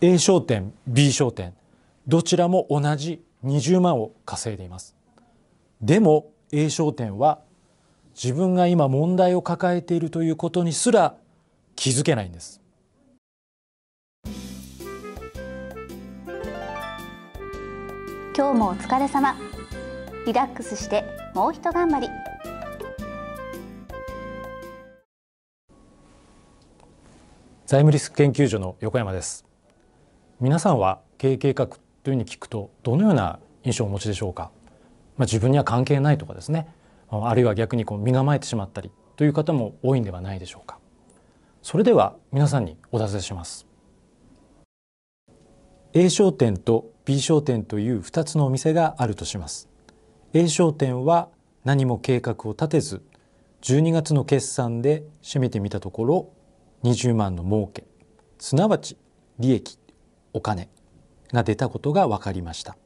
A 商店 B 商店どちらも同じ20万を稼いでいますでも A 商店は自分が今問題を抱えているということにすら気づけないんです今日もお疲れ様リラックスしてもう一頑張り財務リスク研究所の横山です皆さんは経営計画というふうに聞くとどのような印象をお持ちでしょうか、まあ、自分には関係ないとかですねあるいは逆にこう身構えてしまったりという方も多いんではないでしょうかそれでは皆さんにお尋ねします A 商店と B 商店という2つのお店があるとします A 商店は何も計画を立てず12月の決算で締めてみたところ20万の儲けすなわち利益お金が出たことが分かりました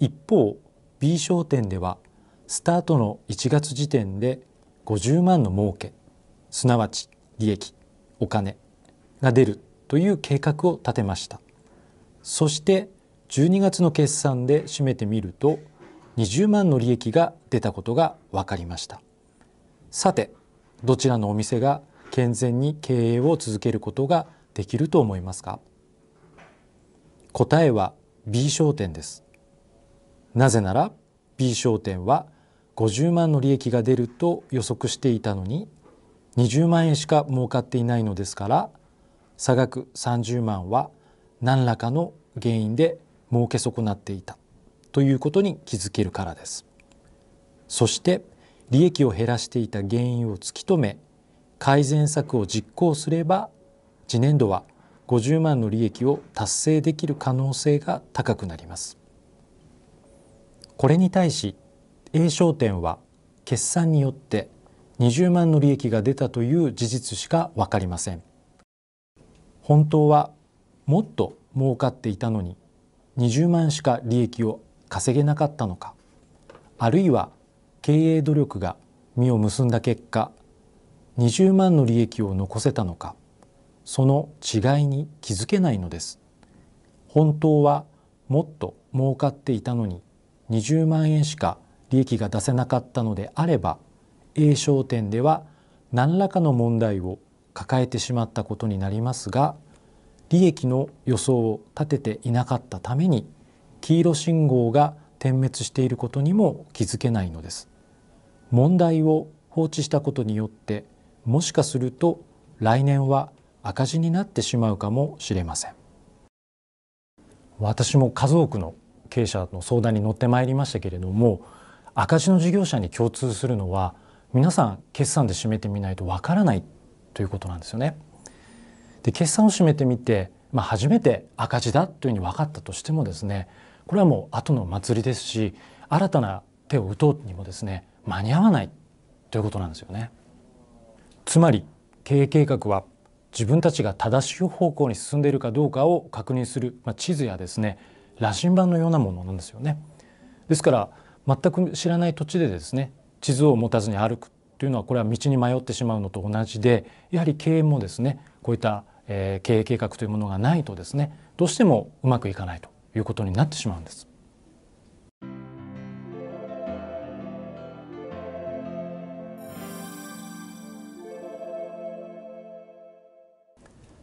一方 B 商店ではスタートの1月時点で50万の儲けすなわち利益お金が出るという計画を立てましたそして12月の決算で締めてみると20万の利益が出たことが分かりましたさてどちらのお店が健全に経営を続けることができると思いますか答えは B 商店です。なぜなら B 商店は50万の利益が出ると予測していたのに20万円しか儲かっていないのですから差額30万は何らかの原因で儲け損なっていたということに気づけるからです。そして利益を減らしていた原因を突き止め改善策を実行すれば次年度は50万の利益を達成できる可能性が高くなりますこれに対し A 商店は決算によって20万の利益が出たという事実しか分かりません本当はもっと儲かっていたのに20万しか利益を稼げなかったのかあるいは経営努力が実を結んだ結果20万の利益を残せたのかその違いに気づけないのです本当はもっと儲かっていたのに20万円しか利益が出せなかったのであれば A 商店では何らかの問題を抱えてしまったことになりますが利益の予想を立てていなかったために黄色信号が点滅していることにも気づけないのです問題を放置したことによってもしかすると来年は赤字になってしまうかもしれません私も数多くの経営者の相談に乗ってまいりましたけれども赤字の事業者に共通するのは皆さん決算で締めてみないとわからないということなんですよね。で決算を締めてみて、まあ、初めて赤字だというふうに分かったとしてもですねこれはもう後の祭りですし新たな手を打とうにもですね間に合わないということなんですよね。つまり経営計画は自分たちが正しい方向に進んでいるかどうかを確認する、まあ、地図やですね羅針盤のようなものなんですよね。ですから全く知らない土地でですね地図を持たずに歩くというのはこれは道に迷ってしまうのと同じでやはり経営もですねこういった、え経営計画というものがないとですねどうしてもうまくいかないということになってしまうんです。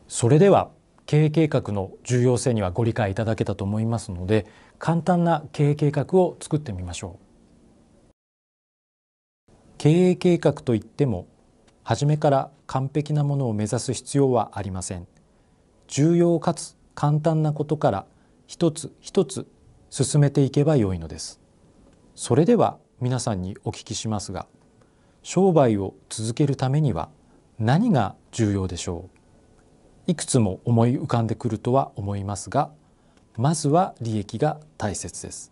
それでは経営計画の重要性にはご理解いただけたと思いますので簡単な経営計画を作ってみましょう経営計画といっても初めから完璧なものを目指す必要はありません重要かつ簡単なことから一つ一つ進めていけばよいのですそれでは皆さんにお聞きしますが商売を続けるためには何が重要でしょういくつも思い浮かんでくるとは思いますがまずは利益が大切です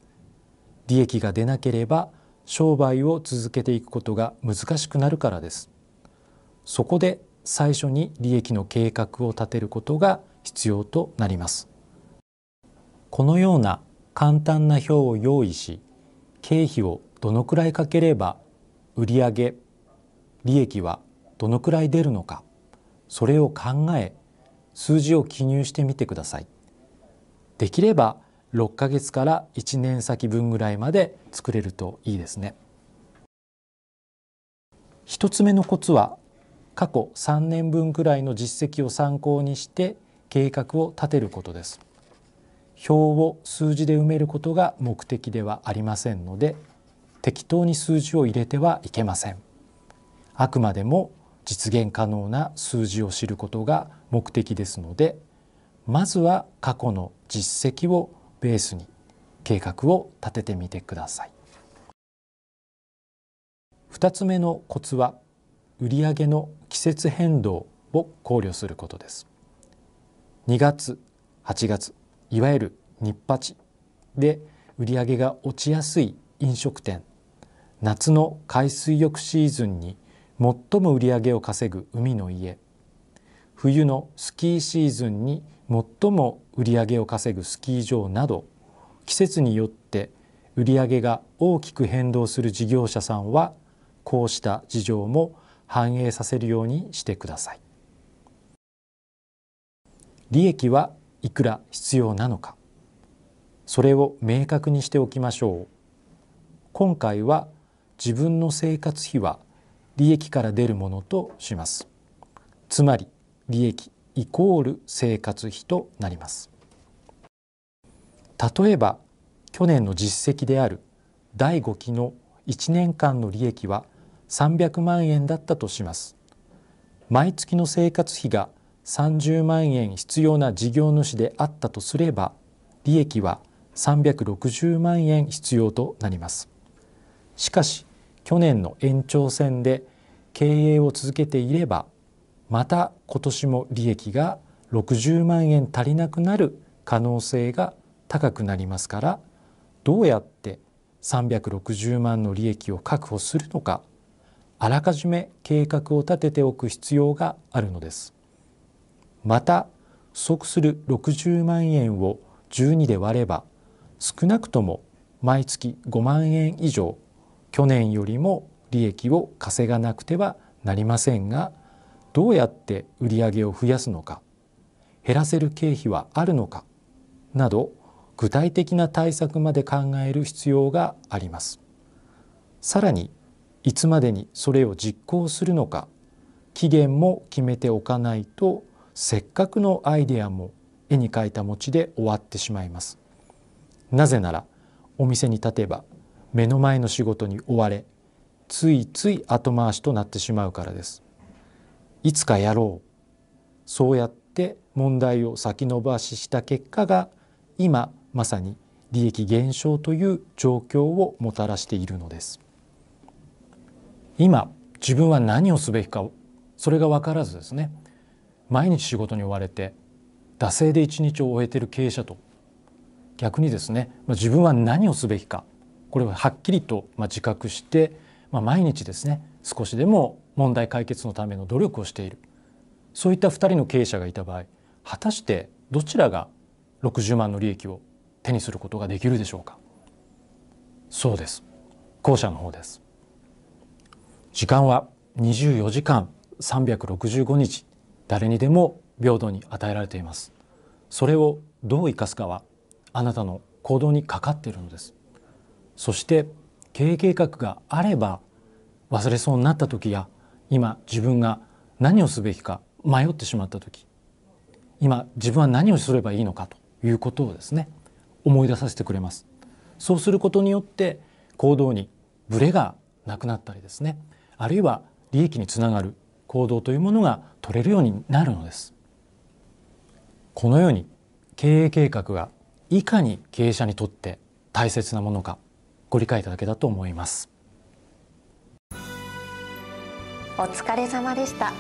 利益が出なければ商売を続けていくことが難しくなるからですそこで最初に利益の計画を立てることが必要となりますこのような簡単な表を用意し経費をどのくらいかければ売上利益はどのくらい出るのかそれを考え数字を記入してみてくださいできれば6ヶ月から1年先分ぐらいまで作れるといいですね1つ目のコツは過去3年分くらいの実績を参考にして計画を立てることです表を数字で埋めることが目的ではありませんので適当に数字を入れてはいけませんあくまでも実現可能な数字を知ることが目的ですのでまずは過去の実績をベースに計画を立ててみてください二つ目のコツは売上の季節変動を考慮することです2月8月いわゆる日八で売上が落ちやすい飲食店夏の海水浴シーズンに最も売り上げを稼ぐ海の家冬のスキーシーズンに最も売り上げを稼ぐスキー場など季節によって売り上げが大きく変動する事業者さんはこうした事情も反映させるようにしてください利益はいくら必要なのかそれを明確にしておきましょう今回は自分の生活費は利益から出るものとしますつまり利益イコール生活費となります例えば去年の実績である第5期の1年間の利益は300万円だったとします毎月の生活費が30万円必要な事業主であったとすれば利益は360万円必要となりますしかし去年の延長線で経営を続けていればまた今年も利益が60万円足りなくなる可能性が高くなりますからどうやって360万の利益を確保するのかあらかじめ計画を立てておく必要があるのです。また不足する60万円を12で割れば少なくとも毎月5万円以上去年よりも利益を稼がなくてはなりませんがどうやって売り上げを増やすのか減らせる経費はあるのかなど具体的な対策まで考える必要があります。さらにいつまでにそれを実行するのか期限も決めておかないとせっかくのアイデアも絵に描いた餅で終わってしまいます。なぜならお店に立てば目の前の仕事に追われついつい後回しとなってしまうからですいつかやろうそうやって問題を先延ばしした結果が今まさに利益減少という状況をもたらしているのです今自分は何をすべきかそれが分からずですね毎日仕事に追われて惰性で一日を終えている経営者と逆にですね自分は何をすべきかこれははっきりと自覚して、ま毎日ですね少しでも問題解決のための努力をしているそういった2人の経営者がいた場合果たしてどちらが60万の利益を手にすることができるでしょうかそうです後者の方です時間は24時間365日誰にでも平等に与えられていますそれをどう生かすかはあなたの行動にかかっているのですそして経営計画があれば忘れそうになった時や今自分が何をすべきか迷ってしまった時今自分は何をすればいいのかということをですね思い出させてくれますそうすることによって行動にブレがなくなったりですねあるいは利益につながる行動というものが取れるようになるのですこのように経営計画がいかに経営者にとって大切なものかご理解いただけたと思いますお疲れ様でした